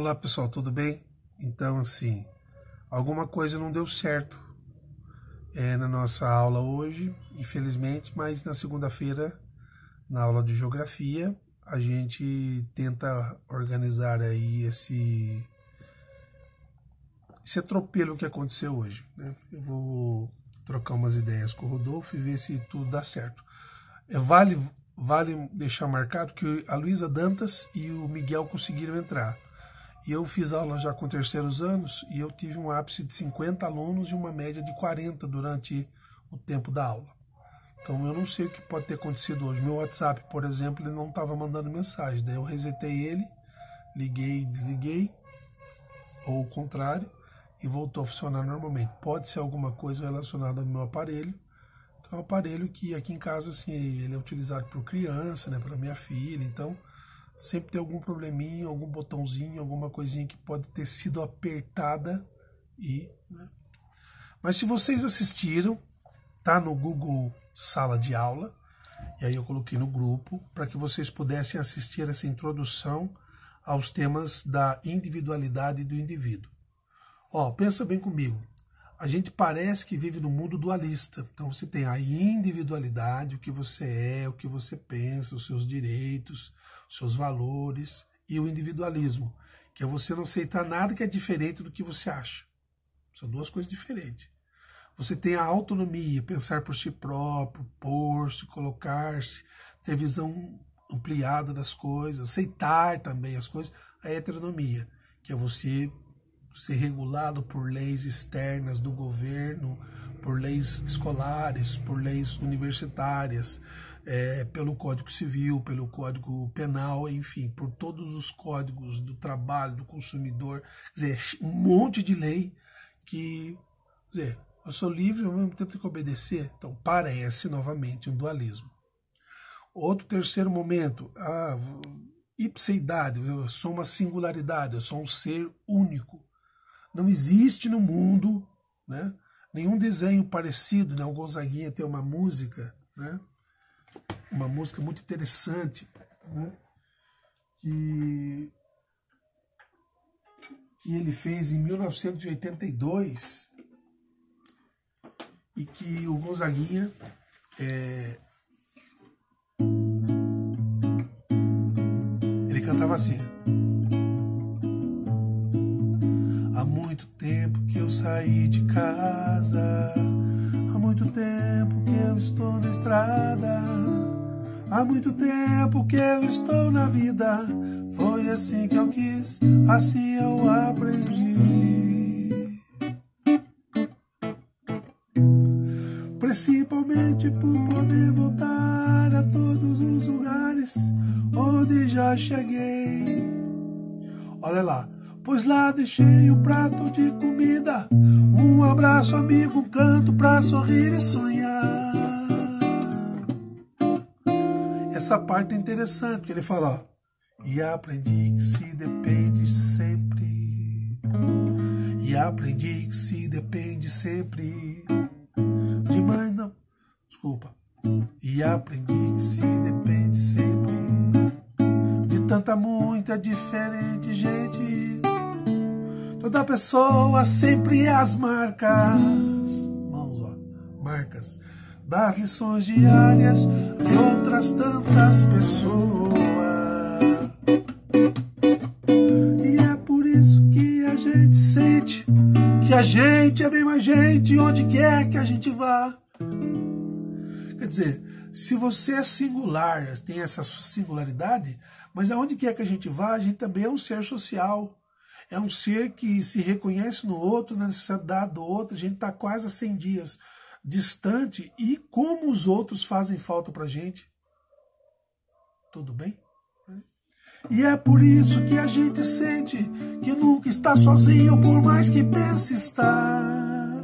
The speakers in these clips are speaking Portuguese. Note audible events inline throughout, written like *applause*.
Olá pessoal, tudo bem? Então, assim, alguma coisa não deu certo é, na nossa aula hoje, infelizmente, mas na segunda-feira, na aula de geografia, a gente tenta organizar aí esse, esse atropelo que aconteceu hoje. Né? Eu vou trocar umas ideias com o Rodolfo e ver se tudo dá certo. É, vale, vale deixar marcado que a Luísa Dantas e o Miguel conseguiram entrar e eu fiz aula já com terceiros anos e eu tive um ápice de 50 alunos e uma média de 40 durante o tempo da aula. Então eu não sei o que pode ter acontecido hoje. Meu WhatsApp, por exemplo, ele não estava mandando mensagem. Daí eu resetei ele, liguei e desliguei, ou o contrário, e voltou a funcionar normalmente. Pode ser alguma coisa relacionada ao meu aparelho, que é um aparelho que aqui em casa assim, ele é utilizado por criança, né, para minha filha. Então sempre tem algum probleminha, algum botãozinho, alguma coisinha que pode ter sido apertada e, né? Mas se vocês assistiram, tá no Google Sala de Aula, e aí eu coloquei no grupo para que vocês pudessem assistir essa introdução aos temas da individualidade do indivíduo. Ó, pensa bem comigo a gente parece que vive num mundo dualista. Então você tem a individualidade, o que você é, o que você pensa, os seus direitos, os seus valores, e o individualismo, que é você não aceitar nada que é diferente do que você acha. São duas coisas diferentes. Você tem a autonomia, pensar por si próprio, pôr-se, colocar-se, ter visão ampliada das coisas, aceitar também as coisas. A heteronomia, que é você ser regulado por leis externas do governo, por leis escolares, por leis universitárias, é, pelo Código Civil, pelo Código Penal, enfim, por todos os códigos do trabalho, do consumidor, quer dizer, é um monte de lei que, quer dizer, eu sou livre, ao mesmo tempo tenho que obedecer. Então, parece novamente um dualismo. Outro terceiro momento, a ah, ipseidade, eu sou uma singularidade, eu sou um ser único. Não existe no mundo né, nenhum desenho parecido. Né? O Gonzaguinha tem uma música, né, uma música muito interessante, né, que, que ele fez em 1982 e que o Gonzaguinha é, ele cantava assim. Há muito tempo que eu saí de casa. Há muito tempo que eu estou na estrada. Há muito tempo que eu estou na vida. Foi assim que eu quis, assim eu aprendi. Principalmente por poder voltar a todos os lugares onde já cheguei. Olha lá pois lá deixei um prato de comida. Um abraço, amigo, um canto pra sorrir e sonhar. Essa parte é interessante, porque ele fala: ó, E aprendi que se depende sempre. E aprendi que se depende sempre. De mãe, não. Desculpa. E aprendi que se depende sempre. De tanta, muita, diferente gente Toda pessoa sempre é as marcas, mãos, ó, marcas das lições diárias de outras tantas pessoas. E é por isso que a gente sente que a gente é bem mais gente onde quer é que a gente vá. Quer dizer, se você é singular, tem essa singularidade, mas aonde quer é que a gente vá, a gente também é um ser social. É um ser que se reconhece no outro, na necessidade do outro. A gente está quase a 100 dias distante e como os outros fazem falta para a gente. Tudo bem? E é por isso que a gente sente que nunca está sozinho, por mais que pense estar.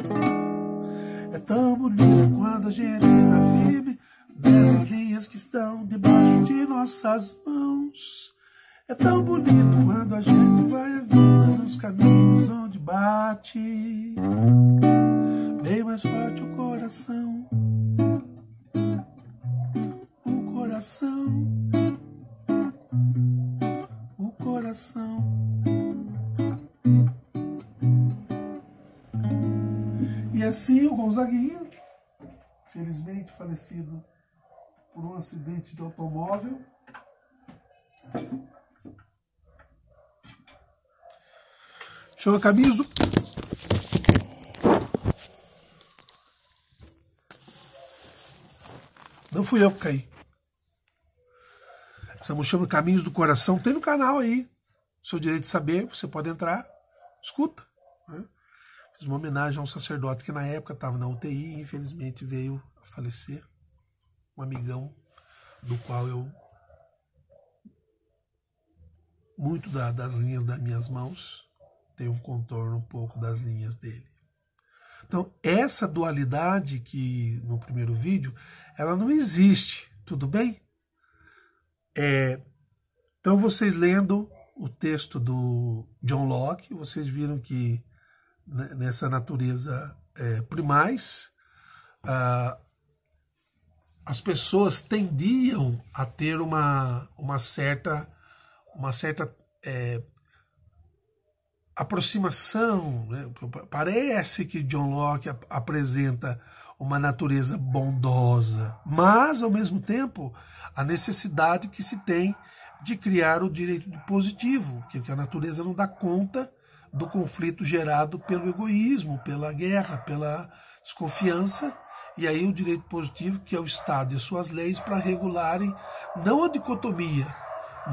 É tão bonito quando a gente desafia dessas linhas que estão debaixo de nossas mãos. É tão bonito quando a gente vai evitando os caminhos onde bate Bem mais forte o coração O coração O coração E assim o Gonzaguinha, felizmente falecido por um acidente de automóvel, Chama Camiso. Não fui eu que caí. Essa chama Caminhos do Coração tem no canal aí. Seu direito de saber, você pode entrar, escuta. Né? Fiz uma homenagem a um sacerdote que na época estava na UTI e infelizmente veio a falecer. Um amigão do qual eu muito da, das linhas das minhas mãos tem um contorno um pouco das linhas dele. Então, essa dualidade que no primeiro vídeo, ela não existe, tudo bem? É, então, vocês lendo o texto do John Locke, vocês viram que né, nessa natureza é, primais, ah, as pessoas tendiam a ter uma, uma certa, uma certa é, aproximação. Né? Parece que John Locke apresenta uma natureza bondosa, mas, ao mesmo tempo, a necessidade que se tem de criar o direito positivo, que a natureza não dá conta do conflito gerado pelo egoísmo, pela guerra, pela desconfiança, e aí o direito positivo, que é o Estado e as suas leis, para regularem não a dicotomia,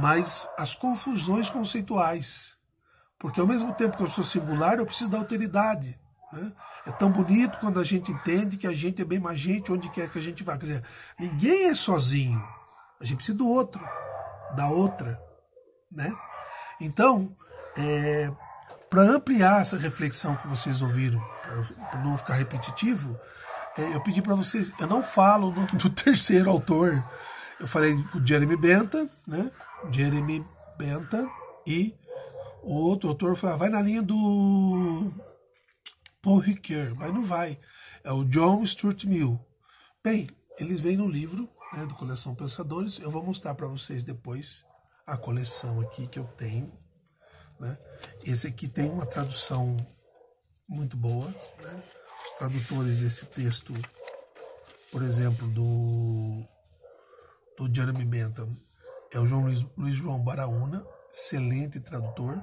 mas as confusões conceituais porque ao mesmo tempo que eu sou singular, eu preciso da alteridade. Né? É tão bonito quando a gente entende que a gente é bem mais gente onde quer que a gente vá. Quer dizer, ninguém é sozinho. A gente precisa do outro, da outra. Né? Então, é, para ampliar essa reflexão que vocês ouviram, para não ficar repetitivo, é, eu pedi para vocês, eu não falo o nome do *laughs* terceiro autor. Eu falei o Jeremy Bentham, né? Jeremy Bentham e o outro autor falou, ah, vai na linha do Paul Ricoeur, mas não vai. É o John Stuart Mill. Bem, eles vêm no livro né, do Coleção Pensadores. Eu vou mostrar para vocês depois a coleção aqui que eu tenho. Né? Esse aqui tem uma tradução muito boa. Né? Os tradutores desse texto, por exemplo, do, do Jeremy Bentham, é o João Luiz, Luiz João Baraúna excelente tradutor,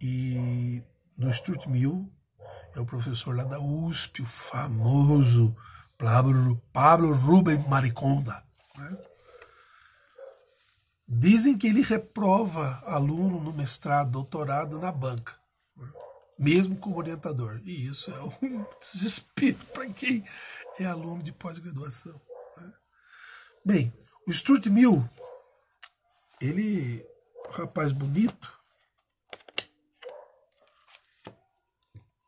e no Stuart Mill, é o professor lá da USP, o famoso Pablo, Pablo Rubem Mariconda. Né? Dizem que ele reprova aluno no mestrado, doutorado na banca, né? mesmo como orientador. E isso é *laughs* um desespero para quem é aluno de pós-graduação. Né? Bem, o Stuart Mill, ele rapaz bonito.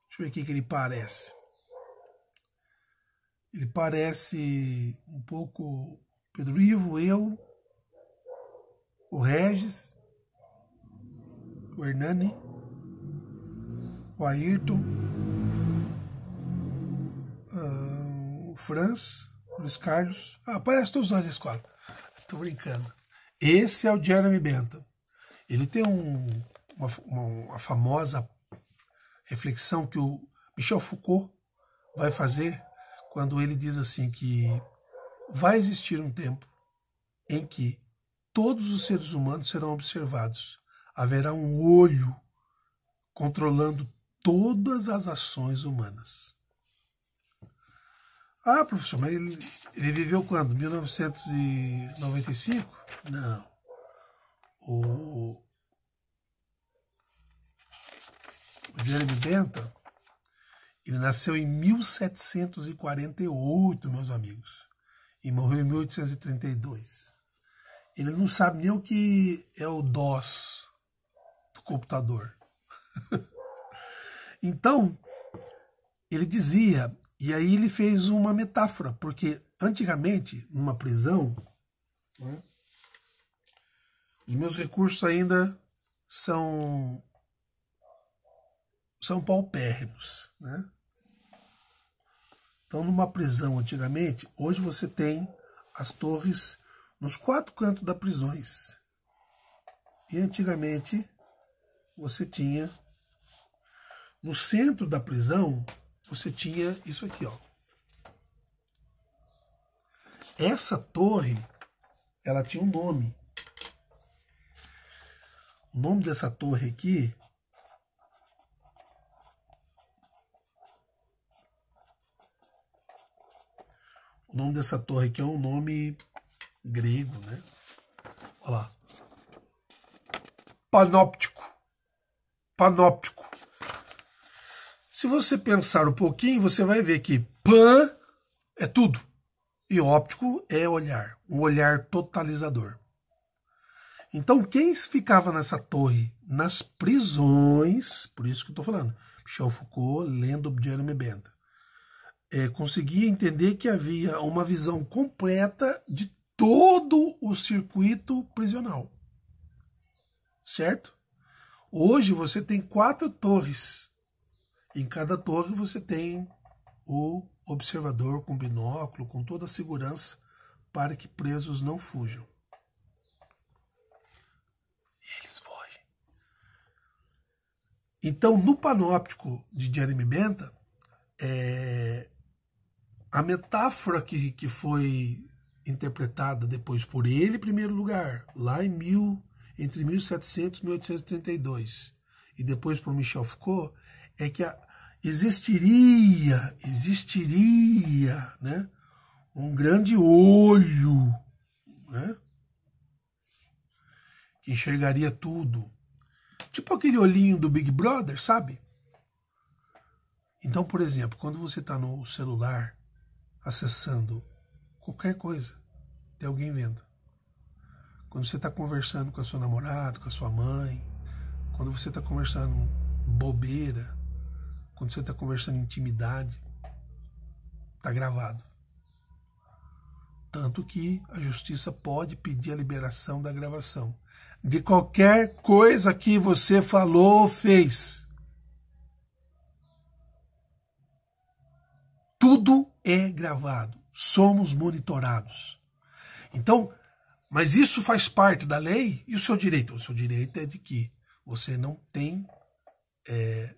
Deixa eu ver o que ele parece. Ele parece um pouco Pedro Ivo, eu, o Regis, o Hernani, o Ayrton, ah, o Franz, o Luiz Carlos. Ah, parece todos nós da escola. Tô brincando. Esse é o Jeremy Bentham. Ele tem um, uma, uma famosa reflexão que o Michel Foucault vai fazer quando ele diz assim que vai existir um tempo em que todos os seres humanos serão observados. Haverá um olho controlando todas as ações humanas. Ah, professor, mas ele, ele viveu quando? 1995? Não o, o Jeremy Bentham, ele nasceu em 1748, meus amigos, e morreu em 1832. Ele não sabe nem o que é o DOS do computador. *laughs* então, ele dizia, e aí ele fez uma metáfora, porque antigamente, numa prisão, né, os meus recursos ainda são são paupérrimos, né? Então, numa prisão antigamente, hoje você tem as torres nos quatro cantos das prisões. E antigamente você tinha no centro da prisão, você tinha isso aqui, ó. Essa torre, ela tinha um nome. O nome dessa torre aqui O nome dessa torre aqui é um nome grego, né? Olha lá. Panóptico. Panóptico. Se você pensar um pouquinho, você vai ver que pan é tudo e óptico é olhar, um olhar totalizador. Então, quem ficava nessa torre? Nas prisões, por isso que eu estou falando, Michel Foucault, lendo Jeremy Bentham, é, conseguia entender que havia uma visão completa de todo o circuito prisional. Certo? Hoje você tem quatro torres. Em cada torre você tem o observador com binóculo, com toda a segurança para que presos não fujam. Então, no panóptico de Jeremy Bentham, é, a metáfora que, que foi interpretada depois por ele, em primeiro lugar, lá em mil, entre 1700 e 1832, e depois por Michel Foucault, é que a, existiria, existiria, né, um grande olho, né, que enxergaria tudo, Tipo aquele olhinho do Big Brother, sabe? Então, por exemplo, quando você está no celular acessando qualquer coisa, tem alguém vendo. Quando você está conversando com a sua namorada, com a sua mãe, quando você está conversando bobeira, quando você está conversando intimidade, está gravado. Tanto que a justiça pode pedir a liberação da gravação de qualquer coisa que você falou ou fez. Tudo é gravado, somos monitorados. Então, mas isso faz parte da lei e o seu direito? O seu direito é de que você não tem é,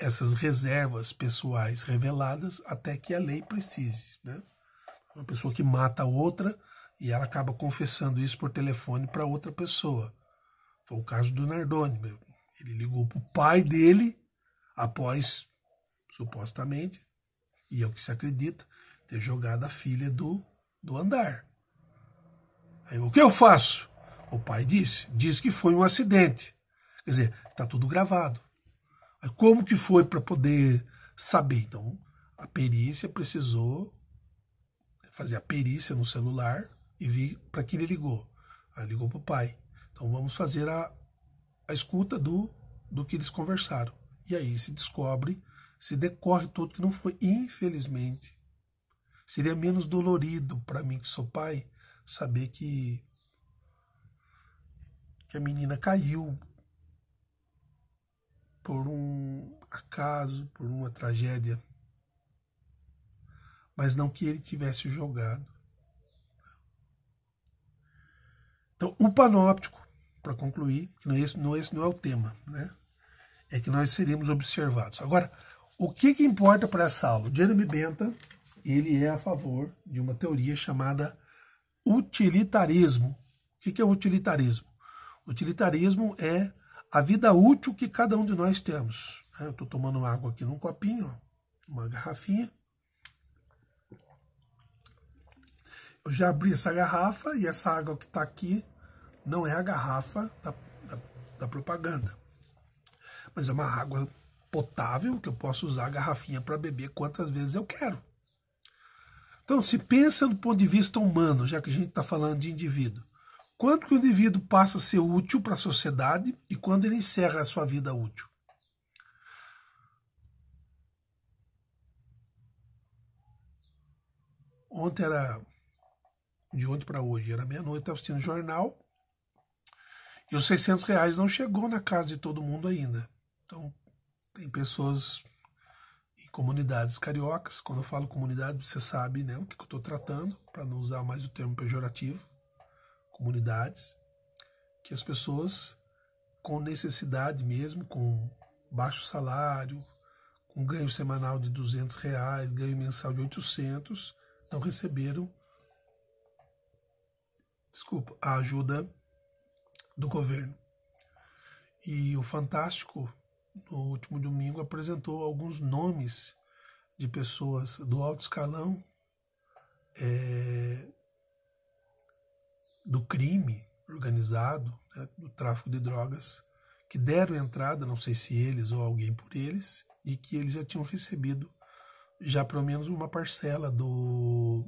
essas reservas pessoais reveladas até que a lei precise. Né? Uma pessoa que mata outra e ela acaba confessando isso por telefone para outra pessoa. Foi o caso do Nardoni. Ele ligou para o pai dele após, supostamente, e é o que se acredita, ter jogado a filha do, do andar. Aí o que eu faço? O pai disse, diz que foi um acidente. Quer dizer, está tudo gravado. Aí como que foi para poder saber? Então, a perícia precisou fazer a perícia no celular e vi para que ele ligou. Aí ligou para o pai. Então vamos fazer a, a escuta do, do que eles conversaram. E aí se descobre, se decorre todo que não foi, infelizmente. Seria menos dolorido para mim que sou pai saber que que a menina caiu por um acaso, por uma tragédia, mas não que ele tivesse jogado. Então, o panóptico, para concluir, não é esse, não, é esse não é o tema, né? é que nós seríamos observados. Agora, o que, que importa para essa aula? Jeremy Bentham ele é a favor de uma teoria chamada utilitarismo. O que, que é utilitarismo? Utilitarismo é a vida útil que cada um de nós temos. Né? Eu estou tomando água aqui num copinho, uma garrafinha. Eu já abri essa garrafa e essa água que está aqui não é a garrafa da, da, da propaganda, mas é uma água potável que eu posso usar a garrafinha para beber quantas vezes eu quero. Então, se pensa do ponto de vista humano, já que a gente está falando de indivíduo, quando que o indivíduo passa a ser útil para a sociedade e quando ele encerra a sua vida útil? Ontem era. De ontem para hoje, era meia-noite, estava assistindo jornal e os 600 reais não chegou na casa de todo mundo ainda. Então, tem pessoas em comunidades cariocas, quando eu falo comunidade, você sabe né, o que, eu estou tratando, para não usar mais o termo pejorativo, comunidades, que as pessoas com necessidade mesmo, com baixo salário, com ganho semanal de 200 reais, ganho mensal de 800, não receberam desculpa, a ajuda do governo. E o Fantástico, no último domingo, apresentou alguns nomes de pessoas do alto escalão é, do crime organizado, né, do tráfico de drogas, que deram entrada, não sei se eles ou alguém por eles, e que eles já tinham recebido já pelo menos uma parcela do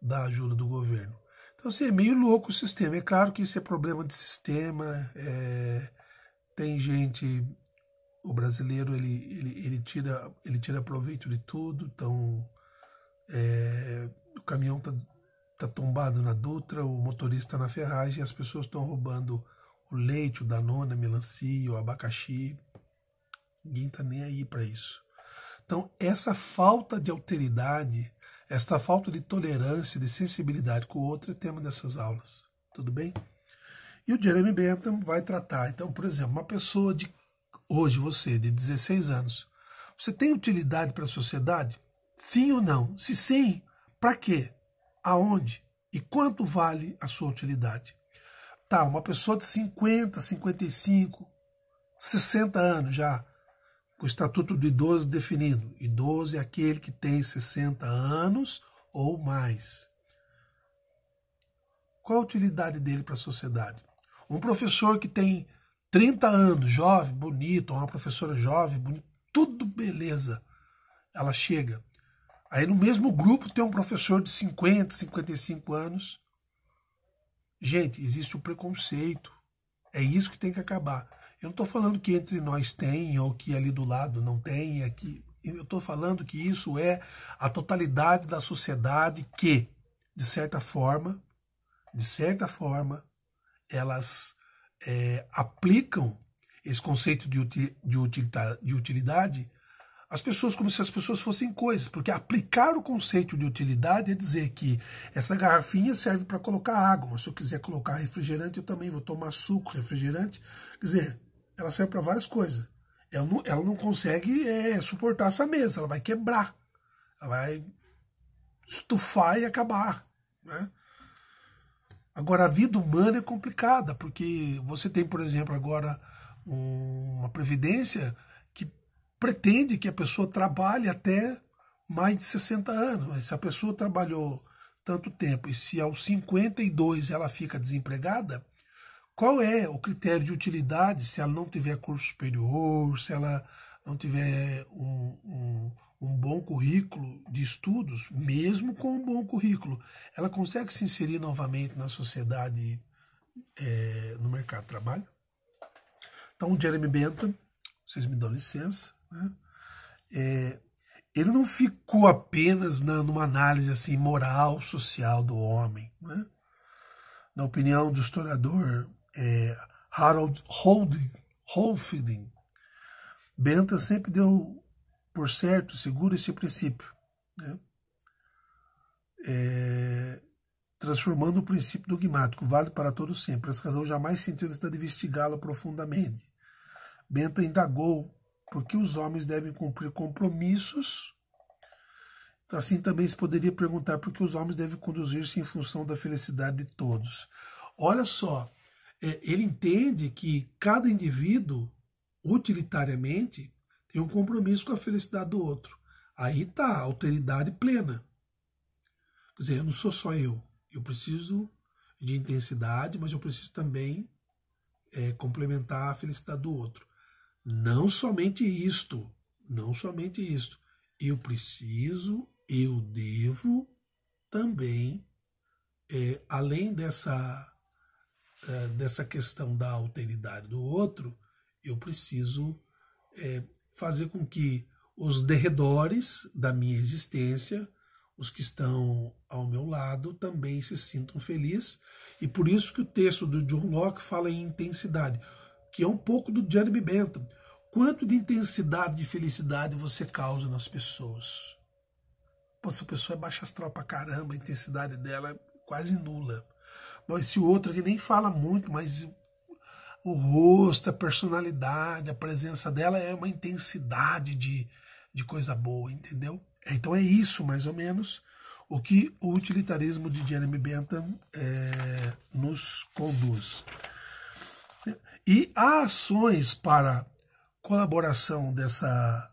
da ajuda do governo. Então, assim, é meio louco o sistema. É claro que isso é problema de sistema. É, tem gente, o brasileiro, ele, ele, ele, tira, ele tira proveito de tudo. Então, é, o caminhão tá, tá tombado na Dutra, o motorista na ferragem, as pessoas estão roubando o leite, o danone, a melancia, o abacaxi. Ninguém tá nem aí para isso. Então, essa falta de alteridade esta falta de tolerância, de sensibilidade com o outro é tema dessas aulas. Tudo bem? E o Jeremy Bentham vai tratar. Então, por exemplo, uma pessoa de hoje, você, de 16 anos, você tem utilidade para a sociedade? Sim ou não? Se sim, para quê? Aonde? E quanto vale a sua utilidade? Tá, uma pessoa de 50, 55, 60 anos já, o Estatuto do Idoso definindo: idoso é aquele que tem 60 anos ou mais. Qual a utilidade dele para a sociedade? Um professor que tem 30 anos, jovem, bonito, uma professora jovem, bonito, tudo beleza. Ela chega. Aí no mesmo grupo tem um professor de 50, 55 anos. Gente, existe o preconceito. É isso que tem que acabar. Eu não estou falando que entre nós tem ou que ali do lado não tem, aqui. É eu estou falando que isso é a totalidade da sociedade que, de certa forma, de certa forma, elas é, aplicam esse conceito de, de utilidade as pessoas como se as pessoas fossem coisas, porque aplicar o conceito de utilidade é dizer que essa garrafinha serve para colocar água, mas se eu quiser colocar refrigerante, eu também vou tomar suco, refrigerante. Quer dizer, ela serve para várias coisas. Ela não, ela não consegue é, suportar essa mesa, ela vai quebrar, ela vai estufar e acabar. Né? Agora, a vida humana é complicada, porque você tem, por exemplo, agora uma previdência que pretende que a pessoa trabalhe até mais de 60 anos. Se a pessoa trabalhou tanto tempo e se aos 52 ela fica desempregada, qual é o critério de utilidade se ela não tiver curso superior, se ela não tiver um, um, um, bom currículo de estudos, mesmo com um bom currículo, ela consegue se inserir novamente na sociedade, é, no mercado de trabalho? Então, o Jeremy Bentham, vocês me dão licença, né? É, ele não ficou apenas na, numa análise assim moral, social do homem. Né? Na opinião do historiador é, Harold Holding, Holfielding. Benta sempre deu por certo, seguro esse princípio, né? é, transformando o princípio dogmático, válido para todos sempre. Essa razão jamais sentiu necessidade de investigá-lo profundamente. Benta indagou por que os homens devem cumprir compromissos. Então, assim também se poderia perguntar por que os homens devem conduzir-se em função da felicidade de todos. Olha só, é, ele entende que cada indivíduo, utilitariamente, tem um compromisso com a felicidade do outro. Aí está a alteridade plena. Quer dizer, eu não sou só eu. Eu preciso de intensidade, mas eu preciso também é, complementar a felicidade do outro. Não somente isto, não somente isto. Eu preciso, eu devo também, é, além dessa eh, dessa questão da alteridade do outro, eu preciso é, fazer com que os derredores da minha existência, os que estão ao meu lado, também se sintam felizes. E por isso que o texto do John Locke fala em intensidade, que é um pouco do Jeremy Bentham. Quanto de intensidade de felicidade você causa nas pessoas? Pô, a pessoa é baixa astral pra caramba, a intensidade dela é quase nula. Esse outro aqui nem fala muito, mas o rosto, a personalidade, a presença dela é uma intensidade de, de coisa boa, entendeu? Então é isso, mais ou menos, o que o utilitarismo de Jeremy Bentham é, nos conduz. E há ações para colaboração dessa,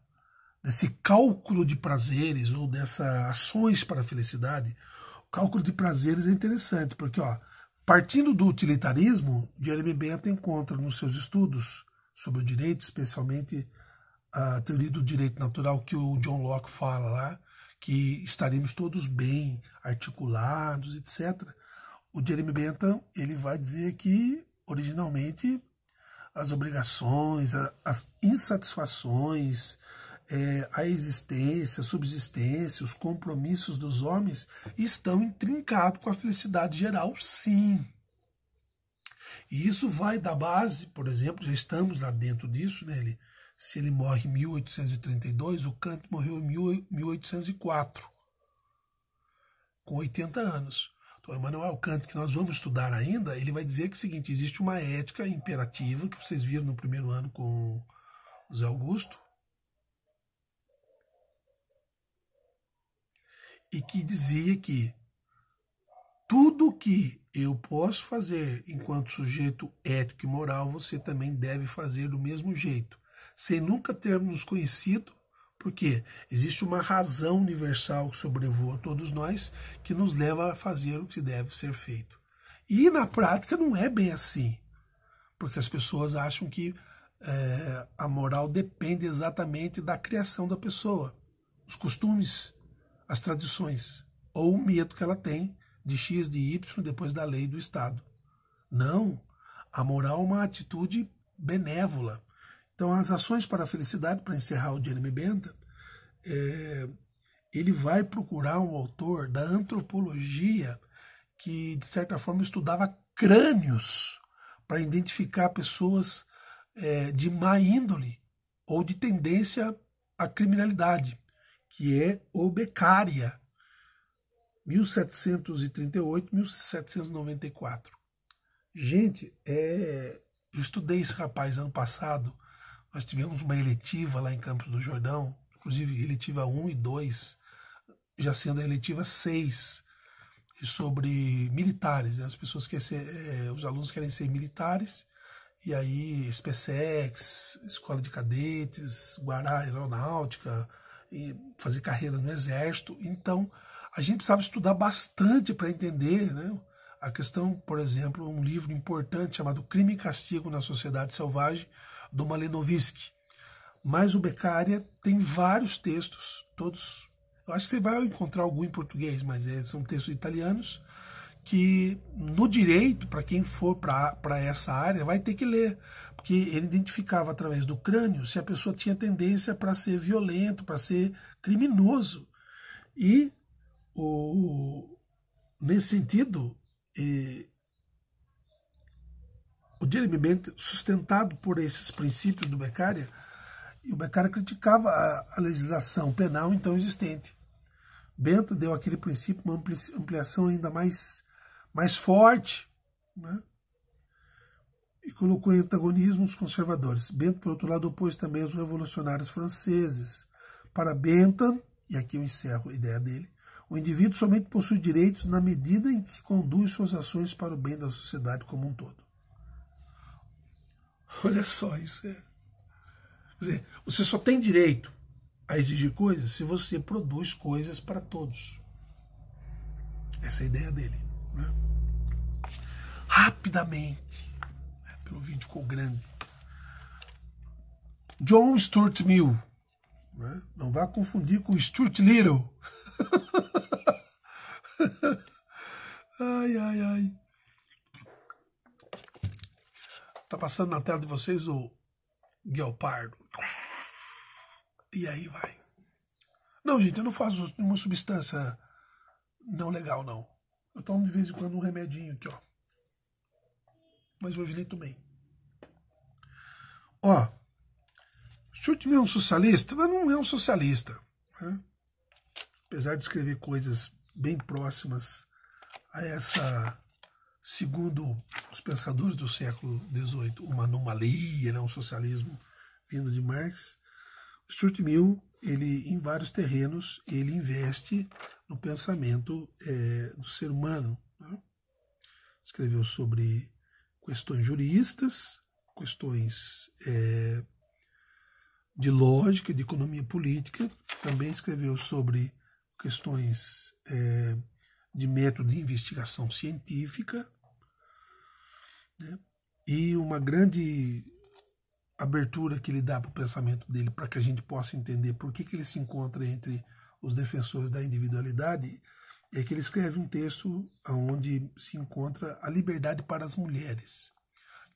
desse cálculo de prazeres ou dessas ações para a felicidade. O cálculo de prazeres é interessante, porque ó, Partindo do utilitarismo, Jeremy Bentham encontra nos seus estudos sobre o direito, especialmente a teoria do direito natural que o John Locke fala lá, que estaremos todos bem articulados, etc. O Jeremy Bentham ele vai dizer que originalmente as obrigações, as insatisfações, é, a existência, a subsistência, os compromissos dos homens estão intrincados com a felicidade geral, sim. E isso vai da base, por exemplo, já estamos lá dentro disso, né? Ele, se ele morre em 1832, o Kant morreu em 1804, com 80 anos. Então, Emmanuel Kant, que nós vamos estudar ainda, ele vai dizer que é o seguinte: existe uma ética imperativa, que vocês viram no primeiro ano com o Zé Augusto, e que dizia que tudo que eu posso fazer enquanto sujeito ético e moral, você também deve fazer do mesmo jeito, sem nunca termos conhecido, porque existe uma razão universal que sobrevoa todos nós que nos leva a fazer o que deve ser feito. E na prática não é bem assim, porque as pessoas acham que é, a moral depende exatamente da criação da pessoa, os costumes as tradições ou o medo que ela tem de X, de Y, depois da lei do Estado. Não, a moral é uma atitude benévola. Então, as ações para a felicidade, para encerrar o Jeremy Bentham, é, ele vai procurar um autor da antropologia que, de certa forma, estudava crânios para identificar pessoas é, de má índole ou de tendência à criminalidade que é o Becária, 1738-1794. Gente, é... eu estudei esse rapaz ano passado, nós tivemos uma eletiva lá em Campos do Jordão, inclusive eletiva 1 e 2, já sendo a eletiva 6, sobre militares, né? as pessoas querem ser, é, os alunos querem ser militares, e aí SpaceX, Escola de Cadetes, Guará Aeronáutica, e fazer carreira no exército. Então, a gente precisava estudar bastante para entender né, a questão, por exemplo, um livro importante chamado Crime e Castigo na Sociedade Selvagem, do Malinowski. Mas o Beccaria tem vários textos, todos. Eu acho que você vai encontrar algum em português, mas é, são textos italianos que no direito, para quem for para essa área, vai ter que ler, porque ele identificava através do crânio se a pessoa tinha tendência para ser violento, para ser criminoso. E o, nesse sentido, e, o Jeremy Bentham, sustentado por esses princípios do Beccaria, e o Beccaria criticava a, a legislação penal então existente. Bentham deu aquele princípio uma ampliação ainda mais, mais forte, né? e colocou em antagonismo os conservadores. Bento, por outro lado, opôs também os revolucionários franceses. Para Bentham, e aqui eu encerro a ideia dele, o indivíduo somente possui direitos na medida em que conduz suas ações para o bem da sociedade como um todo. *laughs* Olha só, isso é. Quer dizer, você só tem direito a exigir coisas se você produz coisas para todos. Essa é a ideia dele. Né? Rapidamente, pelo ouvinte ficou grande. John Stuart Mill. Né? Não vá confundir com Stuart Little. *laughs* ai, ai, ai. Tá passando na tela de vocês o Guelpardo. E aí vai. Não, gente, eu não faço nenhuma substância não legal, não. Eu tomo de vez em quando um remedinho aqui, ó mas vos li também. Ó, Schuttman é um socialista, mas não é um socialista. Né? Apesar de escrever coisas bem próximas a essa, segundo os pensadores do século XVIII, uma anomalia, né? um socialismo vindo de Marx, Stuart Mill, ele, em vários terrenos, ele investe no pensamento é, do ser humano. Né? Escreveu sobre questões juristas, questões é, de lógica, de economia política, também escreveu sobre questões é, de método de investigação científica, né? e uma grande abertura que ele dá para o pensamento dele, para que a gente possa entender por que, que ele se encontra entre os defensores da individualidade é que ele escreve um texto onde se encontra a liberdade para as mulheres.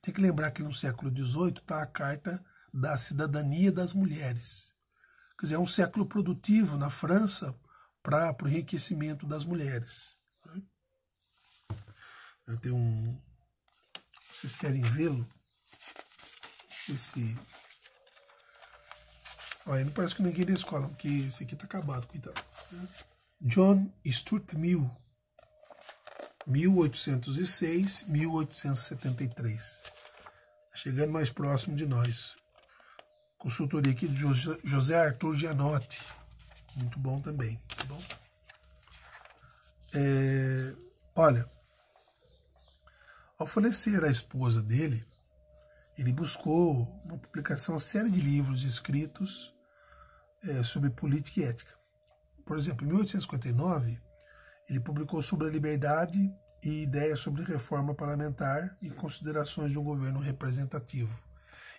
Tem que lembrar que no século XVIII está a Carta da Cidadania das Mulheres. Quer dizer, é um século produtivo na França para o enriquecimento das mulheres. Né? Eu tenho um. Vocês querem vê-lo? Esse. Olha, não parece que ninguém da escola, porque esse aqui está acabado, cuidado. Né? John Stuart Mill, 1806-1873. Tá chegando mais próximo de nós. Consultoria aqui de José Arthur Gianotti. Muito bom também, tá bom? É, olha, ao falecer a esposa dele, ele buscou uma publicação, uma série de livros escritos é, sobre política e ética. Por exemplo, em 1859, ele publicou sobre a liberdade e ideias sobre reforma parlamentar e considerações de um governo representativo.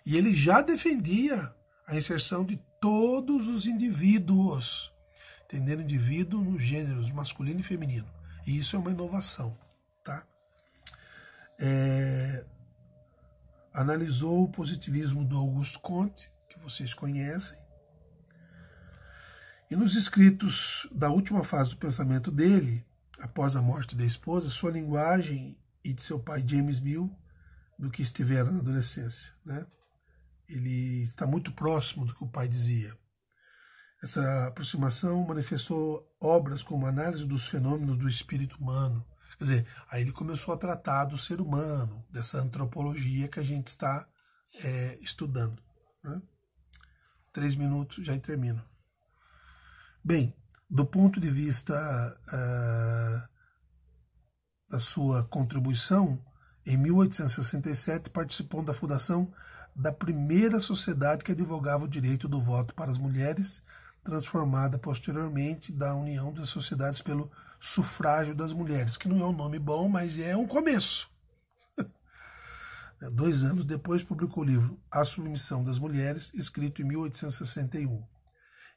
E ele já defendia a inserção de todos os indivíduos, entendendo indivíduo nos gêneros masculino e feminino. E isso é uma inovação, tá? É, analisou o positivismo do Augusto Comte, que vocês conhecem, e nos escritos da última fase do pensamento dele, após a morte da esposa, sua linguagem e de seu pai James Mill do que estivera na adolescência. Né? Ele está muito próximo do que o pai dizia. Essa aproximação manifestou obras como análise dos fenômenos do espírito humano. Quer dizer, aí ele começou a tratar do ser humano, dessa antropologia que a gente está é, estudando. Né? Três minutos, já termino. Bem, do ponto de vista eh, da sua contribuição, em 1867 participou da fundação da primeira sociedade que advogava o direito do voto para as mulheres, transformada posteriormente da União das Sociedades pelo Sufrágio das Mulheres, que não é um nome bom, mas é um começo. *laughs* Dois anos depois publicou o livro A Submissão das Mulheres, escrito em 1861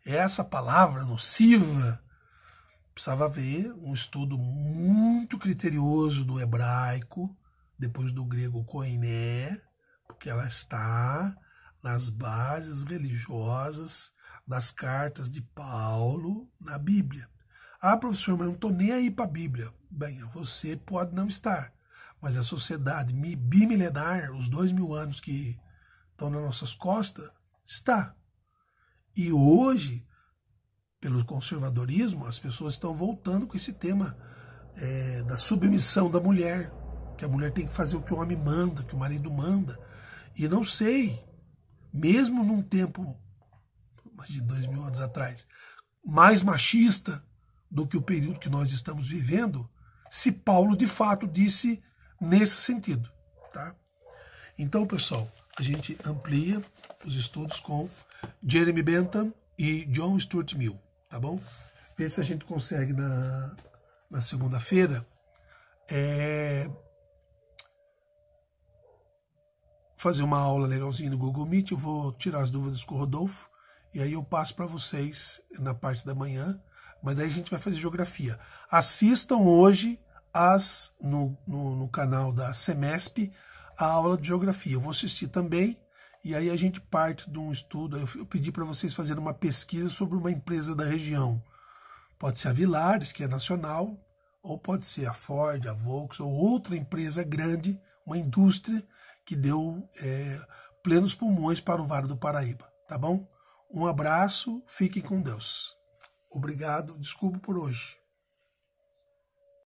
essa palavra nociva, precisava ver um estudo muito criterioso do hebraico, depois do grego koiné, porque ela está nas bases religiosas das cartas de Paulo na Bíblia. Ah, professor, mas eu não estou nem aí para a Bíblia. Bem, você pode não estar, mas a sociedade bimilenar, os dois mil anos que estão nas nossas costas, está. E hoje, pelo conservadorismo, as pessoas estão voltando com esse tema é, da submissão da mulher, que a mulher tem que fazer o que o homem manda, que o marido manda. E não sei, mesmo num tempo mais de dois mil anos atrás, mais machista do que o período que nós estamos vivendo, se Paulo de fato disse nesse sentido. Tá? Então, pessoal, a gente amplia os estudos com Jeremy Bentham e John Stuart Mill, tá bom? Vê se a gente consegue na, na segunda-feira é, fazer uma aula legalzinha no Google Meet. Eu vou tirar as dúvidas com o Rodolfo e aí eu passo para vocês na parte da manhã. Mas daí a gente vai fazer geografia. Assistam hoje as, no, no, no canal da Semesp a aula de geografia. Eu vou assistir também e aí a gente parte de um estudo. Eu pedi para vocês fazerem uma pesquisa sobre uma empresa da região. Pode ser a Vilares, que é nacional, ou pode ser a Ford, a Volkswagen, ou outra empresa grande, uma indústria que deu é, plenos pulmões para o Vale do Paraíba. Tá bom? Um abraço, fiquem com Deus. Obrigado, desculpa por hoje.